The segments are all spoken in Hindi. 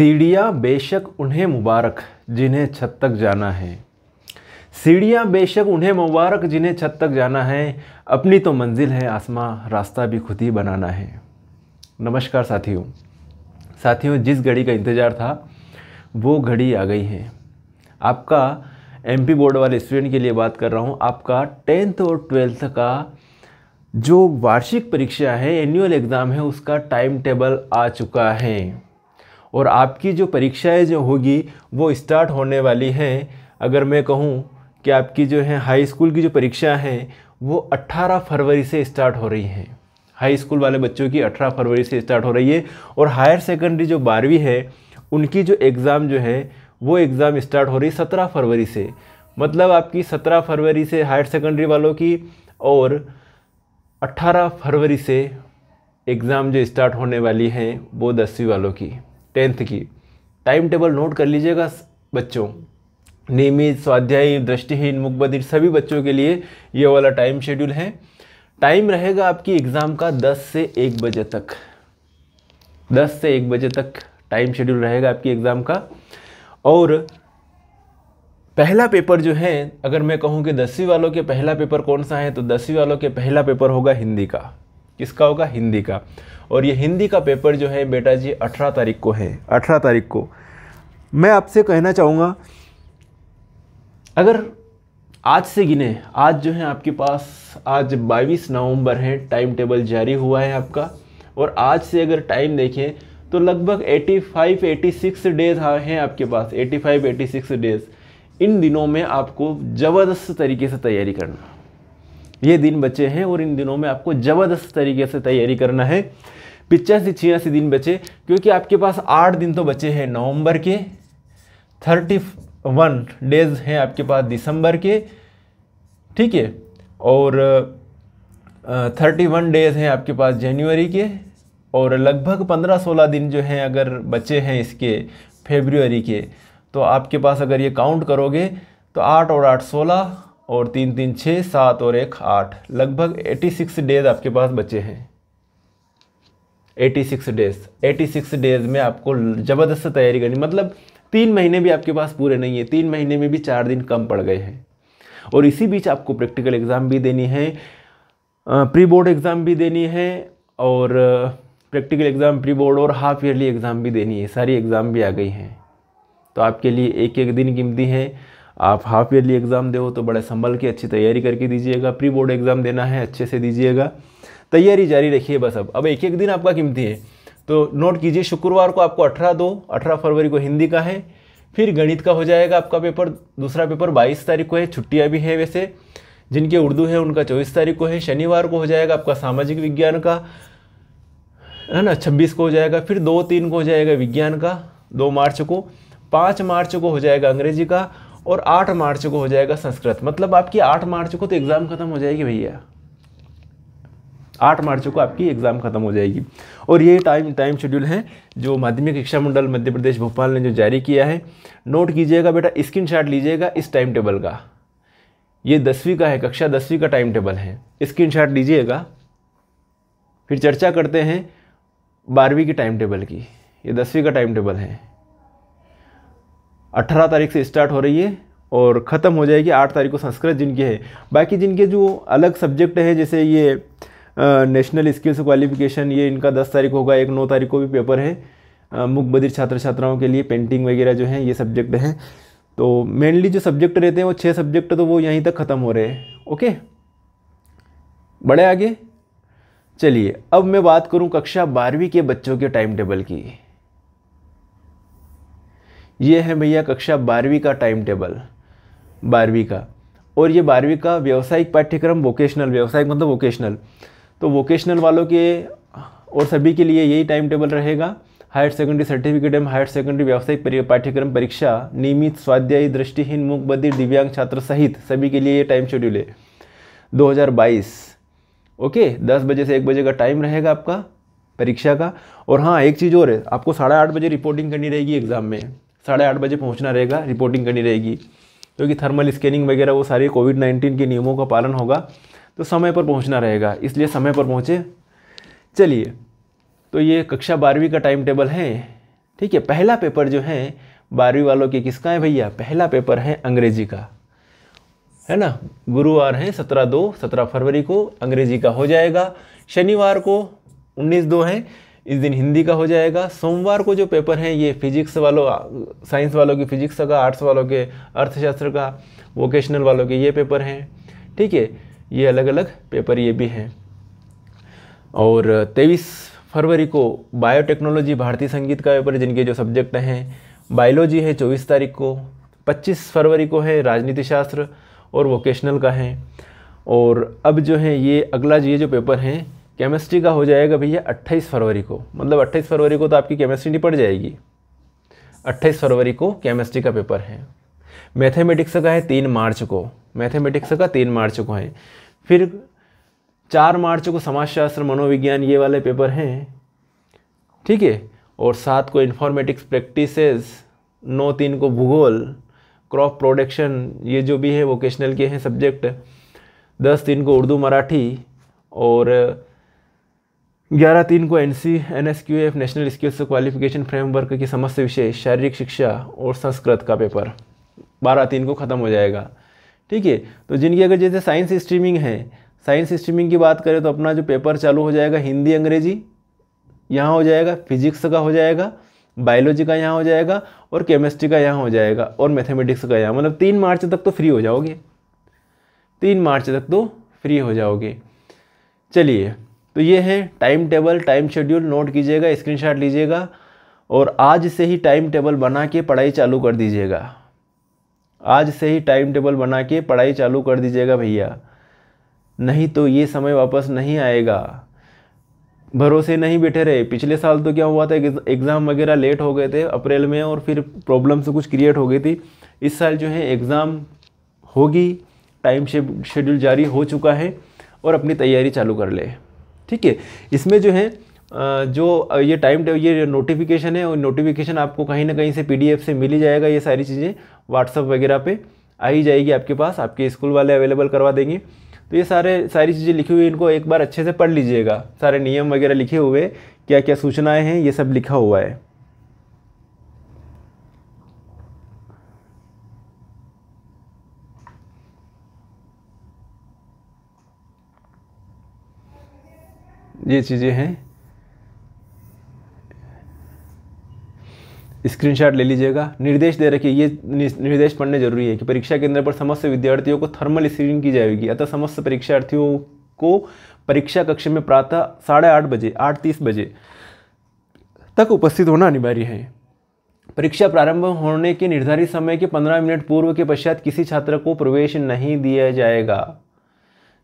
सीढ़ियाँ बेशक उन्हें मुबारक जिन्हें छत तक जाना है सीढ़ियाँ बेशक उन्हें मुबारक जिन्हें छत तक जाना है अपनी तो मंजिल है आसमां रास्ता भी खुद ही बनाना है नमस्कार साथियों साथियों जिस घड़ी का इंतज़ार था वो घड़ी आ गई है आपका एमपी बोर्ड वाले स्टूडेंट के लिए बात कर रहा हूँ आपका टेंथ और ट्वेल्थ का जो वार्षिक परीक्षा है एनुअल एग्ज़ाम है उसका टाइम टेबल आ चुका है और आपकी जो परीक्षाएं जो होगी वो स्टार्ट होने वाली हैं अगर मैं कहूँ कि आपकी जो है हाई स्कूल की जो परीक्षा हैं वो 18 फरवरी से स्टार्ट हो रही हैं हाई स्कूल वाले बच्चों की 18 फरवरी से स्टार्ट हो रही है और हायर सेकेंडरी जो बारहवीं है उनकी जो एग्ज़ाम जो है वो एग्ज़ाम स्टार्ट हो रही सत्रह फरवरी से मतलब आपकी सत्रह फरवरी से हायर सेकेंडरी वालों की और अट्ठारह फरवरी से एग्ज़ाम जो स्टार्ट होने वाली हैं वो दसवीं वालों की टेंथ की टाइम टेबल नोट कर लीजिएगा बच्चों नियमित स्वाध्यायी दृष्टिहीन मुकबधिर सभी बच्चों के लिए ये वाला टाइम शेड्यूल है टाइम रहेगा आपकी एग्ज़ाम का 10 से 1 बजे तक 10 से 1 बजे तक टाइम शेड्यूल रहेगा आपकी एग्ज़ाम का और पहला पेपर जो है अगर मैं कहूँ कि दसवीं वालों के पहला पेपर कौन सा है तो दसवीं वालों के पहला पेपर होगा हिंदी का किसका होगा हिंदी का और ये हिंदी का पेपर जो है बेटा जी अठारह तारीख को है अठारह तारीख को मैं आपसे कहना चाहूँगा अगर आज से गिने आज जो है आपके पास आज 22 नवंबर है टाइम टेबल जारी हुआ है आपका और आज से अगर टाइम देखें तो लगभग 85 86 डेज हैं आपके पास 85 86 डेज इन दिनों में आपको ज़बरदस्त तरीके से तैयारी करना ये दिन बचे हैं और इन दिनों में आपको ज़बरदस्त तरीके से तैयारी करना है पिचासी छियासी दिन बचे क्योंकि आपके पास आठ दिन तो बचे हैं नवंबर के थर्टी वन डेज हैं आपके पास दिसंबर के ठीक है और थर्टी वन डेज हैं आपके पास जनवरी के और लगभग पंद्रह सोलह दिन जो हैं अगर बचे हैं इसके फेब्रुवरी के तो आपके पास अगर ये काउंट करोगे तो आठ और आठ सोलह और तीन तीन छः सात और एक आठ लगभग एटी सिक्स डेज आपके पास बचे हैं eighty six days eighty six days में आपको ज़बरदस्त तैयारी करनी मतलब तीन महीने भी आपके पास पूरे नहीं है तीन महीने में भी चार दिन कम पड़ गए हैं और इसी बीच आपको प्रैक्टिकल एग्ज़ाम भी देनी है प्री बोर्ड एग्ज़ाम भी देनी है और प्रैक्टिकल एग्ज़ाम प्री बोर्ड और हाफ ईयरली एग्ज़ाम भी देनी है सारी एग्ज़ाम भी आ गई हैं तो आपके लिए एक एक दिन कीमती है आप हाफ ईयरली एग्ज़ाम दो तो बड़े संभल के अच्छी तैयारी करके दीजिएगा प्री बोर्ड एग्ज़ाम देना है अच्छे से दीजिएगा तैयारी जारी रखिए बस अब अब एक एक दिन आपका कीमती है तो नोट कीजिए शुक्रवार को आपको अठारह दो अठारह फरवरी को हिंदी का है फिर गणित का हो जाएगा आपका पेपर दूसरा पेपर बाईस तारीख को है छुट्टियाँ भी हैं वैसे जिनके उर्दू है उनका चौबीस तारीख को है शनिवार को हो जाएगा आपका सामाजिक विज्ञान का है ना छब्बीस को हो जाएगा फिर दो तीन को हो जाएगा विज्ञान का दो मार्च को पाँच मार्च को हो जाएगा अंग्रेजी का और आठ मार्च को हो जाएगा संस्कृत मतलब आपकी आठ मार्च को तो एग्ज़ाम ख़त्म हो जाएगी भैया आठ मार्च को आपकी एग्ज़ाम ख़त्म हो जाएगी और ये टाइम टाइम शेड्यूल है जो माध्यमिक शिक्षा मंडल मध्य प्रदेश भोपाल ने जो जारी किया है नोट कीजिएगा बेटा स्क्रीन लीजिएगा इस टाइम टेबल का ये दसवीं का है कक्षा दसवीं का टाइम टेबल है स्क्रीन लीजिएगा फिर चर्चा करते हैं बारहवीं की टाइम टेबल की ये दसवीं का टाइम टेबल है अठारह तारीख से स्टार्ट हो रही है और ख़त्म हो जाएगी आठ तारीख को संस्कृत जिनके है बाकी जिनके जो अलग सब्जेक्ट है जैसे ये नेशनल स्किल्स क्वालिफिकेशन ये इनका दस तारीख होगा एक नौ तारीख को भी पेपर है मुकबधिर छात्र छात्राओं के लिए पेंटिंग वगैरह जो है ये सब्जेक्ट हैं तो मेनली जो सब्जेक्ट रहते हैं वो छः सब्जेक्ट तो वो यहीं तक ख़त्म हो रहे हैं ओके बड़े आगे चलिए अब मैं बात करूँ कक्षा बारहवीं के बच्चों के टाइम टेबल की ये है भैया कक्षा बारहवीं का टाइम टेबल बारहवीं का और ये बारहवीं का व्यावसायिक पाठ्यक्रम वोकेशनल व्यावसायिक मतलब वोकेशनल तो वोकेशनल वालों के और सभी के लिए यही टाइम टेबल रहेगा हायर सेकेंडरी सर्टिफिकेट एवं हायर सेकेंडरी व्यावसायिक पाठ्यक्रम परीक्षा नियमित स्वाध्यायी दृष्टिहीन मूकबधिर दिव्यांग छात्र सहित सभी के लिए ये टाइम शेड्यूल है 2022 ओके 10 बजे से 1 बजे का टाइम रहेगा आपका परीक्षा का और हाँ एक चीज़ और है आपको साढ़े आठ बजे रिपोर्टिंग करनी रहेगी एग्ज़ाम में साढ़े आठ बजे पहुँचना रहेगा रिपोर्टिंग करनी रहेगी क्योंकि तो थर्मल स्कैनिंग वगैरह वो सारी कोविड नाइन्टीन के नियमों का पालन होगा तो समय पर पहुँचना रहेगा इसलिए समय पर पहुंचे चलिए तो ये कक्षा बारहवीं का टाइम टेबल है ठीक है पहला पेपर जो है बारहवीं वालों के किसका है भैया पहला पेपर है अंग्रेजी का है ना गुरुवार है सत्रह दो सत्रह फरवरी को अंग्रेजी का हो जाएगा शनिवार को उन्नीस दो है इस दिन हिंदी का हो जाएगा सोमवार को जो पेपर हैं ये फिजिक्स वालों साइंस वालों की फिजिक्स का आर्ट्स वालों के अर्थशास्त्र का वोकेशनल वालों के ये पेपर हैं ठीक है ये अलग अलग पेपर ये भी हैं और तेईस फरवरी को बायोटेक्नोलॉजी भारतीय संगीत का पेपर जिनके जो सब्जेक्ट हैं बायोलॉजी है चौबीस तारीख को पच्चीस फरवरी को है राजनीति शास्त्र और वोकेशनल का है और अब जो है ये अगला ये जो पेपर हैं केमिस्ट्री का हो जाएगा भैया 28 फरवरी को मतलब 28 फरवरी को तो आपकी केमिस्ट्री निपट पड़ जाएगी 28 फरवरी को केमिस्ट्री का पेपर है मैथमेटिक्स का है तीन मार्च को मैथमेटिक्स का तीन मार्च को है फिर चार मार्च को समाजशास्त्र मनोविज्ञान ये वाले पेपर हैं ठीक है और सात को इन्फॉर्मेटिक्स प्रैक्टिसेस नौ तीन को भूगोल क्रॉप प्रोडक्शन ये जो भी है वोकेशनल के हैं सब्जेक्ट दस तीन को उर्दू मराठी और ग्यारह तीन को N C N S Q F national skills qualification framework के समस्त विषय शारीरिक शिक्षा और संस्कृत का पेपर बारह तीन को ख़त्म हो जाएगा ठीक है तो जिनकी अगर जैसे साइंस स्ट्रीमिंग है साइंस स्ट्रीमिंग की बात करें तो अपना जो पेपर चालू हो जाएगा हिंदी अंग्रेजी यहाँ हो जाएगा फिजिक्स का हो जाएगा बायोलॉजी का यहाँ हो जाएगा और केमिस्ट्री का यहाँ हो जाएगा और मैथमेटिक्स का यहाँ मतलब तीन मार्च तक तो फ्री हो जाओगे तीन मार्च तक तो फ्री हो जाओगे चलिए तो ये है time table time schedule note कीजिएगा स्क्रीनशॉट लीजिएगा और आज से ही टाइम टेबल बना के पढ़ाई चालू कर दीजिएगा आज से ही टाइम टेबल बना के पढ़ाई चालू कर दीजिएगा भैया नहीं तो ये समय वापस नहीं आएगा भरोसे नहीं बैठे रहे पिछले साल तो क्या हुआ था एग्ज़ाम वगैरह लेट हो गए थे अप्रैल में और फिर प्रॉब्लम से कुछ क्रिएट हो गई थी इस साल जो है एग्ज़ाम होगी टाइम शेड्यूल जारी हो चुका है और अपनी तैयारी चालू कर ले ठीक है इसमें जो है जो ये टाइम ये नोटिफिकेशन है और नोटिफिकेशन आपको कहीं ना कहीं से पीडीएफ से मिल ही जाएगा ये सारी चीज़ें व्हाट्सअप वगैरह पे आ ही जाएगी आपके पास आपके स्कूल वाले अवेलेबल करवा देंगे तो ये सारे सारी चीज़ें लिखी हुई इनको एक बार अच्छे से पढ़ लीजिएगा सारे नियम वगैरह लिखे हुए क्या क्या सूचनाएँ हैं ये सब लिखा हुआ है ये चीज़ें हैं स्क्रीनशॉट ले लीजिएगा निर्देश दे रखिए ये निर्देश पढ़ने जरूरी है कि परीक्षा केंद्र पर समस्त विद्यार्थियों को थर्मल स्क्रीनिंग की जाएगी अतः समस्त परीक्षार्थियों को परीक्षा कक्ष में प्रातः साढ़े आठ बजे आठ तीस बजे तक उपस्थित होना अनिवार्य है परीक्षा प्रारंभ होने के निर्धारित समय के पंद्रह मिनट पूर्व के पश्चात किसी छात्र को प्रवेश नहीं दिया जाएगा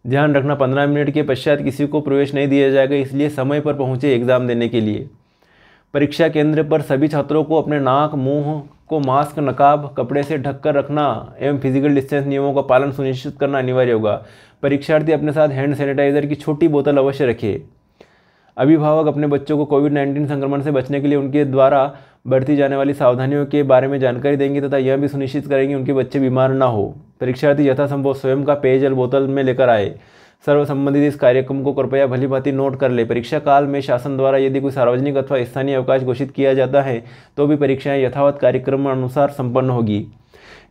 ध्यान रखना पंद्रह मिनट के पश्चात किसी को प्रवेश नहीं दिया जाएगा इसलिए समय पर पहुँचे एग्ज़ाम देने के लिए परीक्षा केंद्र पर सभी छात्रों को अपने नाक मुंह को मास्क नकाब कपड़े से ढककर रखना एवं फिजिकल डिस्टेंस नियमों का पालन सुनिश्चित करना अनिवार्य होगा परीक्षार्थी अपने साथ हैंड सैनिटाइजर की छोटी बोतल अवश्य रखे अभिभावक अपने बच्चों को कोविड नाइन्टीन संक्रमण से बचने के लिए उनके द्वारा बढ़ती जाने वाली सावधानियों के बारे में जानकारी देंगे तथा यह भी सुनिश्चित करेंगे उनके बच्चे बीमार न हो परीक्षार्थी यथासंभव स्वयं का पेयजल बोतल में लेकर आए सर्व संबंधित इस कार्यक्रम को कृपया भली भांति नोट कर ले परीक्षा काल में शासन द्वारा यदि कोई सार्वजनिक अथवा स्थानीय अवकाश घोषित किया जाता है तो भी परीक्षाएं यथावत कार्यक्रम अनुसार संपन्न होगी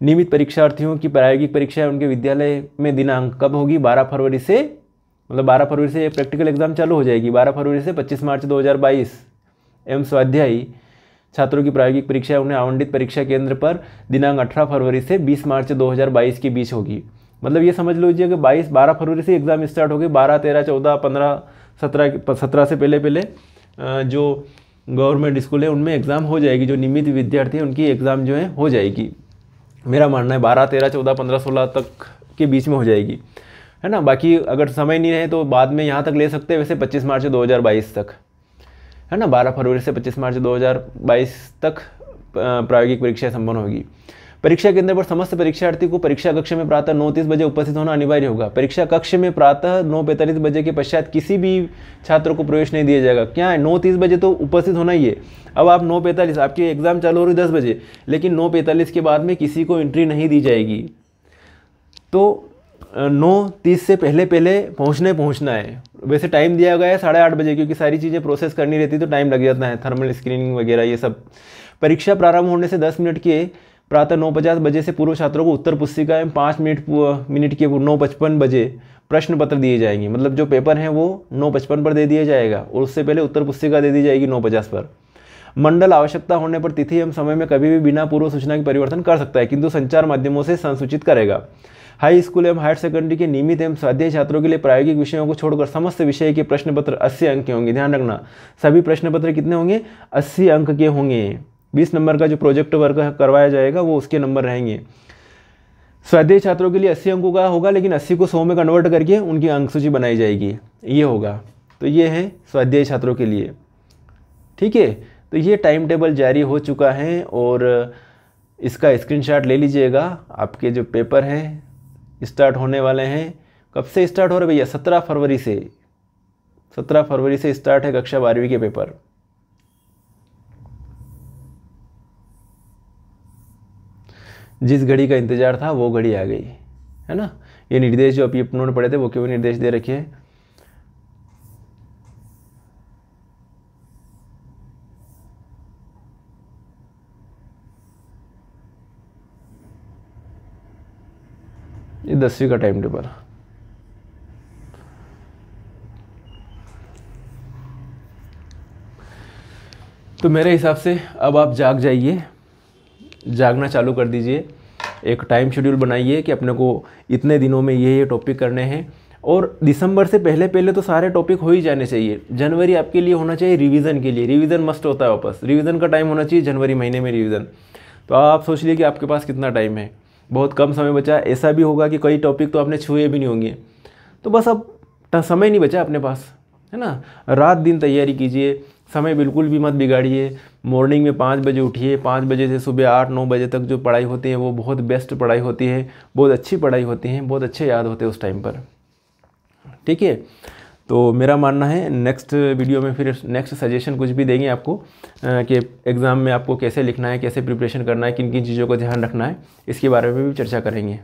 नियमित परीक्षार्थियों की प्रायोगिक परीक्षाएं उनके विद्यालय में दिनांक कब होगी बारह फरवरी से मतलब बारह फरवरी से प्रैक्टिकल एग्जाम चालू हो जाएगी बारह फरवरी से पच्चीस मार्च दो हज़ार बाईस स्वाध्यायी छात्रों की प्रायोगिक परीक्षा उन्हें आवंटित परीक्षा केंद्र पर दिनांक 18 फरवरी से 20 मार्च 2022 के बीच होगी मतलब ये समझ लीजिए कि 22 12 फरवरी से एग्ज़ाम स्टार्ट होगी 12 13 14 15 17 सत्रह से पहले पहले जो गवर्नमेंट स्कूल है उनमें एग्ज़ाम हो जाएगी जो नियमित विद्यार्थी हैं उनकी एग्ज़ाम जो है हो जाएगी मेरा मानना है बारह तेरह चौदह पंद्रह सोलह तक के बीच में हो जाएगी है ना बाकी अगर समय नहीं रहे तो बाद में यहाँ तक ले सकते हैं वैसे पच्चीस मार्च दो हज़ार बाईस तक है ना बारह फरवरी से पच्चीस मार्च दो तक प्रायोगिक परीक्षा संपन्न होगी परीक्षा केंद्र पर समस्त परीक्षार्थी को परीक्षा कक्ष में प्रातः नौ तीस बजे उपस्थित होना अनिवार्य होगा परीक्षा कक्ष में प्रातः नौ पैंतालीस बजे के पश्चात किसी भी छात्र को प्रवेश नहीं दिया जाएगा क्या है नौ तीस बजे तो उपस्थित होना ही है अब आप नौ पैंतालीस आपकी एग्ज़ाम चालू हो रही दस बजे लेकिन नौ पैंतालीस के बाद में किसी को एंट्री नहीं दी जाएगी तो नौ तीस से पहले पहले पहुंचने पहुंचना है वैसे टाइम दिया गया है साढ़े आठ बजे क्योंकि सारी चीज़ें प्रोसेस करनी रहती तो टाइम लग जाता है थर्मल स्क्रीनिंग वगैरह ये सब परीक्षा प्रारंभ होने से दस मिनट के प्रातः नौ पचास बजे से पूर्व छात्रों को उत्तर पुस्तिका एवं पाँच मिनट मिनट के नौ पचपन बजे प्रश्न पत्र दिए जाएंगे मतलब जो पेपर हैं वो नौ पचपन पर दे दिया जाएगा और उससे पहले उत्तर पुस्तिका दे दी जाएगी नौ पचास पर मंडल आवश्यकता होने पर तिथि एवं समय में कभी भी बिना पूर्व सूचना के परिवर्तन कर सकता है किंतु संचार माध्यमों से संसूचित करेगा हाई स्कूल एवं हायर सेकेंडरी के नियमित एवं स्वाध्याय छात्रों के लिए प्रायोगिक विषयों को छोड़कर समस्त विषय के प्रश्न पत्र अस्सी अंक के होंगे ध्यान रखना सभी प्रश्न पत्र कितने होंगे अस्सी अंक के होंगे बीस नंबर का जो प्रोजेक्ट वर्क करवाया जाएगा वो उसके नंबर रहेंगे स्वाध्याय छात्रों के लिए अस्सी अंकों का होगा लेकिन अस्सी को सौ में कन्वर्ट करके उनकी अंक सूची बनाई जाएगी ये होगा तो ये है स्वाध्याय छात्रों के लिए ठीक है तो ये टाइम टेबल जारी हो चुका है और इसका स्क्रीनशॉट ले लीजिएगा आपके जो पेपर हैं स्टार्ट होने वाले हैं कब से स्टार्ट हो रहे भैया सत्रह फरवरी से सत्रह फरवरी से स्टार्ट है कक्षा बारहवीं के पेपर जिस घड़ी का इंतजार था वो घड़ी आ गई है ना ये निर्देश जो अभी उन्होंने पढ़े थे वो क्यों निर्देश दे रखे हैं ये दसवीं का टाइम टेबल तो मेरे हिसाब से अब आप जाग जाइए जागना चालू कर दीजिए एक टाइम शेड्यूल बनाइए कि अपने को इतने दिनों में ये ये टॉपिक करने हैं और दिसंबर से पहले पहले तो सारे टॉपिक हो ही जाने चाहिए जनवरी आपके लिए होना चाहिए रिवीजन के लिए रिवीजन मस्ट होता है वापस रिवीजन का टाइम होना चाहिए जनवरी महीने में रिवीजन तो आप सोच लिए कि आपके पास कितना टाइम है बहुत कम समय बचा ऐसा भी होगा कि कई टॉपिक तो आपने छुए भी नहीं होंगे तो बस अब समय नहीं बचा अपने पास है ना रात दिन तैयारी कीजिए समय बिल्कुल भी मत बिगाड़िए मॉर्निंग में पाँच बजे उठिए पाँच बजे से सुबह आठ नौ बजे तक जो पढ़ाई होती है वो बहुत बेस्ट पढ़ाई होती है बहुत अच्छी पढ़ाई होती है बहुत अच्छे याद होते हैं उस टाइम पर ठीक है तो मेरा मानना है नेक्स्ट वीडियो में फिर नेक्स्ट सजेशन कुछ भी देंगे आपको कि एग्ज़ाम में आपको कैसे लिखना है कैसे प्रिपरेशन करना है किन किन चीज़ों का ध्यान रखना है इसके बारे में भी चर्चा करेंगे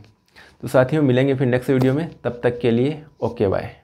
तो साथियों मिलेंगे फिर नेक्स्ट वीडियो में तब तक के लिए ओके बाय